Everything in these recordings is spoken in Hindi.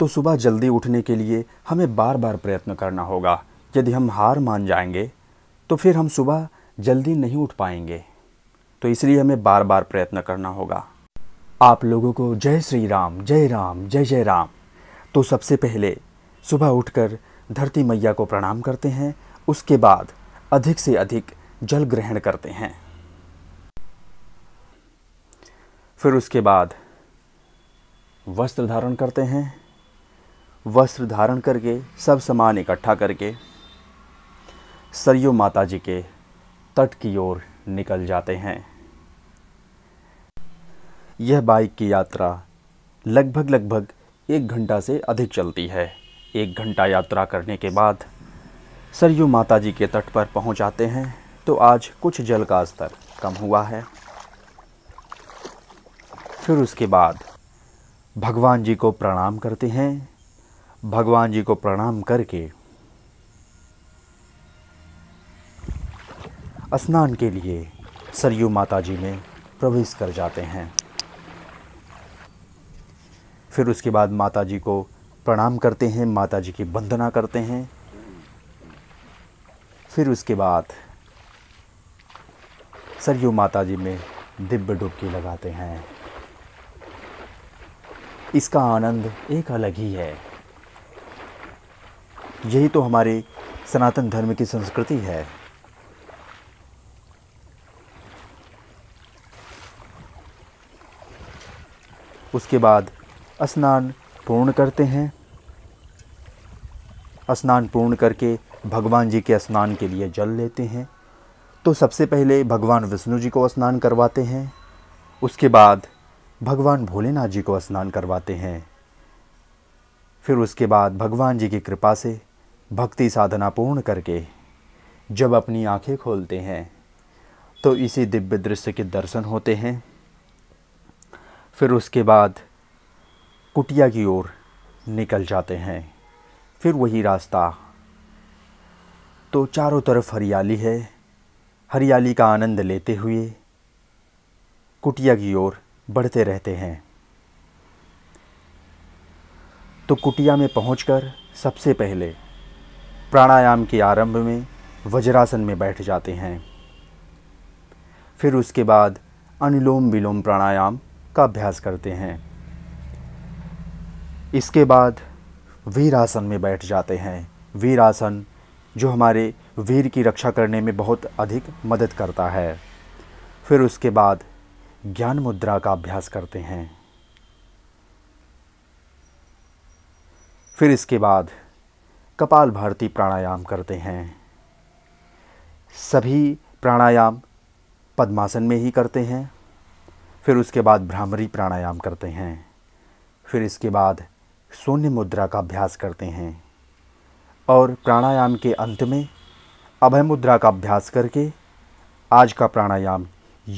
तो सुबह जल्दी उठने के लिए हमें बार बार प्रयत्न करना होगा यदि हम हार मान जाएंगे तो फिर हम सुबह जल्दी नहीं उठ पाएंगे तो इसलिए हमें बार बार प्रयत्न करना होगा आप लोगों को जय श्री राम जय राम जय जय राम तो सबसे पहले सुबह उठकर धरती मैया को प्रणाम करते हैं उसके बाद अधिक से अधिक जल ग्रहण करते हैं फिर उसके बाद वस्त्र धारण करते हैं वस्त्र धारण करके सब सामान इकट्ठा करके सरयू माता जी के तट की ओर निकल जाते हैं यह बाइक की यात्रा लगभग लगभग एक घंटा से अधिक चलती है एक घंटा यात्रा करने के बाद सरयू माता जी के तट पर पहुंच जाते हैं तो आज कुछ जल का स्तर कम हुआ है फिर उसके बाद भगवान जी को प्रणाम करते हैं भगवान जी को प्रणाम करके स्नान के लिए सरयू माता जी में प्रवेश कर जाते हैं फिर उसके बाद माता जी को प्रणाम करते हैं माता जी की वंदना करते हैं फिर उसके बाद सरयू माता जी में दिव्य डुबकी लगाते हैं इसका आनंद एक अलग ही है यही तो हमारे सनातन धर्म की संस्कृति है उसके बाद स्नान पूर्ण करते हैं स्नान पूर्ण करके भगवान जी के स्नान के लिए जल लेते हैं तो सबसे पहले भगवान विष्णु जी को स्नान करवाते हैं उसके बाद भगवान भोलेनाथ जी को स्नान करवाते हैं फिर उसके बाद भगवान जी की कृपा से भक्ति साधना पूर्ण करके जब अपनी आंखें खोलते हैं तो इसी दिव्य दृश्य के दर्शन होते हैं फिर उसके बाद कुटिया की ओर निकल जाते हैं फिर वही रास्ता तो चारों तरफ हरियाली है हरियाली का आनंद लेते हुए कुटिया की ओर बढ़ते रहते हैं तो कुटिया में पहुंचकर सबसे पहले प्राणायाम के आरंभ में वज्रासन में बैठ जाते हैं फिर उसके बाद अनुलोम विलोम प्राणायाम का अभ्यास करते हैं इसके बाद वीरासन में बैठ जाते हैं वीरासन जो हमारे वीर की रक्षा करने में बहुत अधिक मदद करता है फिर उसके बाद ज्ञान मुद्रा का अभ्यास करते हैं फिर इसके बाद कपाल भारती प्राणायाम करते हैं सभी प्राणायाम पद्मासन में ही करते हैं फिर उसके बाद भ्रामरी प्राणायाम करते हैं फिर इसके बाद शून्य मुद्रा का अभ्यास करते हैं और प्राणायाम के अंत में अभय मुद्रा का अभ्यास करके आज का प्राणायाम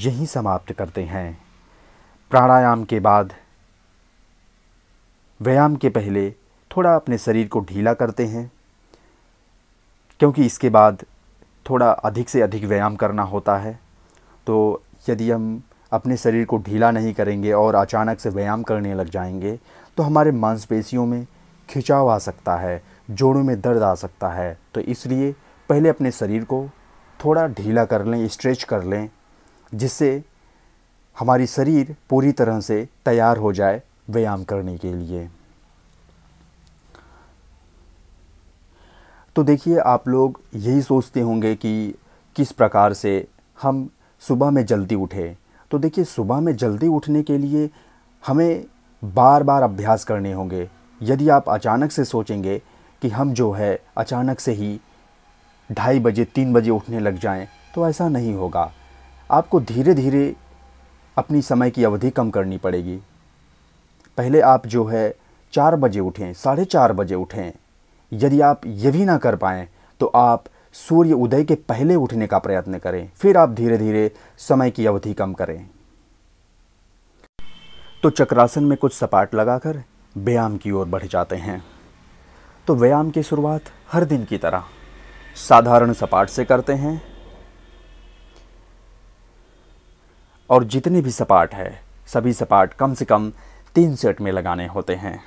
यहीं समाप्त करते हैं प्राणायाम के बाद व्यायाम के पहले थोड़ा अपने शरीर को ढीला करते हैं क्योंकि इसके बाद थोड़ा अधिक से अधिक व्यायाम करना होता है तो यदि हम अपने शरीर को ढीला नहीं करेंगे और अचानक से व्यायाम करने लग जाएंगे तो हमारे मांसपेशियों में खिंचाव आ सकता है जोड़ों में दर्द आ सकता है तो इसलिए पहले अपने शरीर को थोड़ा ढीला कर लें स्ट्रेच कर लें जिससे हमारी शरीर पूरी तरह से तैयार हो जाए व्यायाम करने के लिए तो देखिए आप लोग यही सोचते होंगे कि किस प्रकार से हम सुबह में जल्दी उठें तो देखिए सुबह में जल्दी उठने के लिए हमें बार बार अभ्यास करने होंगे यदि आप अचानक से सोचेंगे कि हम जो है अचानक से ही ढाई बजे तीन बजे उठने लग जाएं तो ऐसा नहीं होगा आपको धीरे धीरे अपनी समय की अवधि कम करनी पड़ेगी पहले आप जो है चार बजे उठें साढ़े चार बजे उठें यदि आप ये भी ना कर पाएँ तो आप सूर्य उदय के पहले उठने का प्रयत्न करें फिर आप धीरे धीरे समय की अवधि कम करें तो चक्रासन में कुछ सपाट लगाकर व्यायाम की ओर बढ़ जाते हैं तो व्यायाम की शुरुआत हर दिन की तरह साधारण सपाट से करते हैं और जितने भी सपाट है सभी सपाट कम से कम तीन सेट में लगाने होते हैं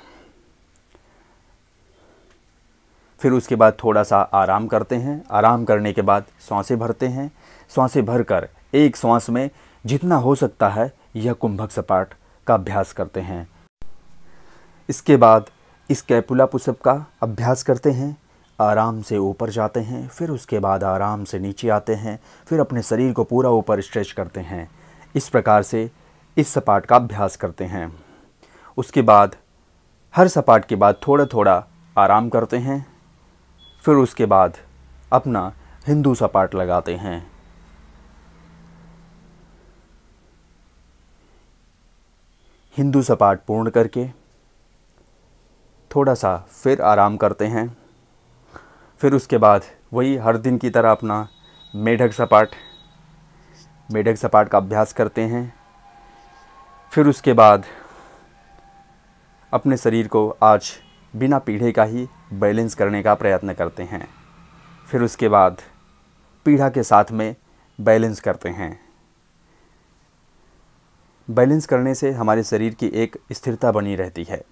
फिर उसके बाद थोड़ा सा आराम करते हैं आराम करने के बाद सांसें भरते हैं सांसें भर कर एक सांस में जितना हो सकता है यह कुंभक सपाट का अभ्यास करते हैं इसके बाद इस कैपुला पुषप का अभ्यास करते हैं आराम से ऊपर जाते हैं फिर उसके बाद आराम से नीचे आते हैं फिर अपने शरीर को पूरा ऊपर स्ट्रेच करते हैं इस प्रकार से इस सपाट का अभ्यास करते हैं उसके बाद हर सपाट के बाद थोड़ा थोड़ा आराम करते हैं फिर उसके बाद अपना हिंदू सा पार्ट लगाते हैं हिंदू सपाट पूर्ण करके थोड़ा सा फिर आराम करते हैं फिर उसके बाद वही हर दिन की तरह अपना मेढक सपाट मेढक सपाट का अभ्यास करते हैं फिर उसके बाद अपने शरीर को आज बिना पीढ़े का ही बैलेंस करने का प्रयत्न करते हैं फिर उसके बाद पीढ़ा के साथ में बैलेंस करते हैं बैलेंस करने से हमारे शरीर की एक स्थिरता बनी रहती है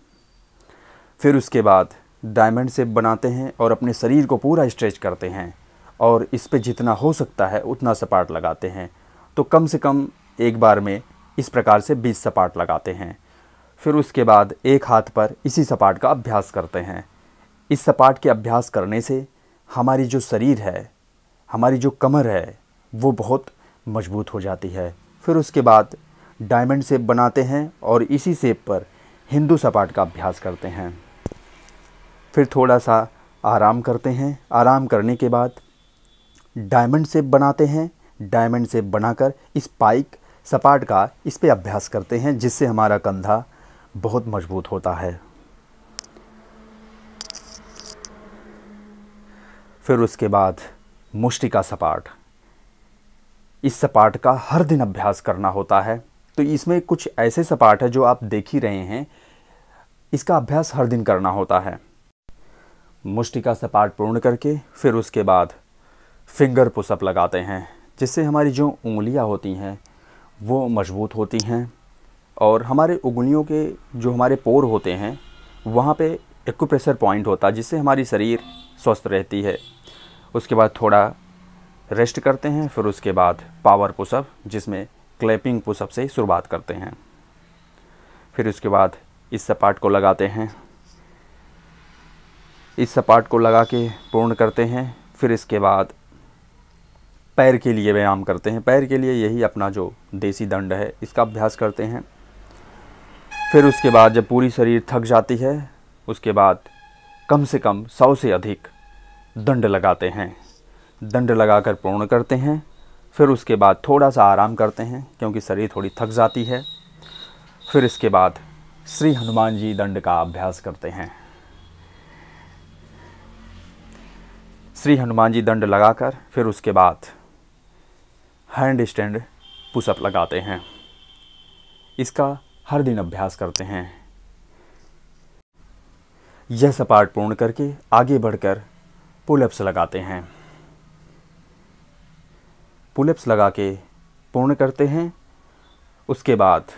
फिर उसके बाद डायमंड से बनाते हैं और अपने शरीर को पूरा स्ट्रेच करते हैं और इस पर जितना हो सकता है उतना सपाट लगाते हैं तो कम से कम एक बार में इस प्रकार से बीस सपाट लगाते हैं फिर उसके बाद एक हाथ पर इसी सपाट का अभ्यास करते हैं इस सपाट के अभ्यास करने से हमारी जो शरीर है हमारी जो कमर है वो बहुत मजबूत हो जाती है फिर उसके बाद डायमंड सेप बनाते हैं और इसी सेप पर हिंदू सपाट का अभ्यास करते हैं फिर थोड़ा सा आराम करते हैं आराम करने के बाद डायमंड सेप बनाते हैं डायमंड सेप बनाकर इस पाइक सपाट का इस पर अभ्यास करते हैं जिससे हमारा कंधा बहुत मजबूत होता है फिर उसके बाद मुष्टि का सपाट इस सपाट का हर दिन अभ्यास करना होता है तो इसमें कुछ ऐसे सपाट है जो आप देख ही रहे हैं इसका अभ्यास हर दिन करना होता है मुष्टि का सपाट पूर्ण करके फिर उसके बाद फिंगर पुशअप लगाते हैं जिससे हमारी जो उंगलियां होती हैं वो मजबूत होती हैं और हमारे उंगलियों के जो हमारे पोर होते हैं वहाँ पे एक्यूप्रेशर पॉइंट होता है जिससे हमारी शरीर स्वस्थ रहती है उसके बाद थोड़ा रेस्ट करते हैं फिर उसके बाद पावर पुशअप जिसमें क्लैपिंग पुशअप से शुरुआत करते हैं फिर उसके बाद इस सपाट को लगाते हैं इस सपाट को लगा के पूर्ण करते हैं फिर इसके बाद पैर के लिए व्यायाम करते हैं पैर के लिए यही अपना जो देसी दंड है इसका अभ्यास करते हैं फिर उसके बाद जब पूरी शरीर थक जाती है उसके बाद कम से कम सौ से अधिक दंड लगाते हैं दंड लगाकर पूर्ण करते हैं फिर उसके बाद थोड़ा सा आराम करते हैं क्योंकि शरीर थोड़ी थक जाती है फिर इसके बाद श्री हनुमान जी दंड का अभ्यास करते हैं श्री हनुमान जी दंड लगाकर फिर उसके बाद हैंड स्टैंड पुशअप लगाते हैं इसका हर दिन अभ्यास करते हैं यह सपाट पूर्ण करके आगे बढ़कर पुलअप्स लगाते हैं पुलअप्स लगा के पूर्ण करते हैं उसके बाद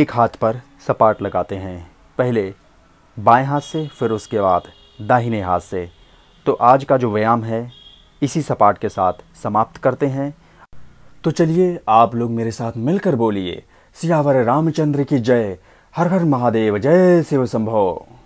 एक हाथ पर सपाट लगाते हैं पहले बाएं हाथ से फिर उसके बाद दाहिने हाथ से तो आज का जो व्यायाम है इसी सपाट के साथ समाप्त करते हैं तो चलिए आप लोग मेरे साथ मिलकर बोलिए सियावर रामचंद्र की जय हर हर महादेव जय शिव संभव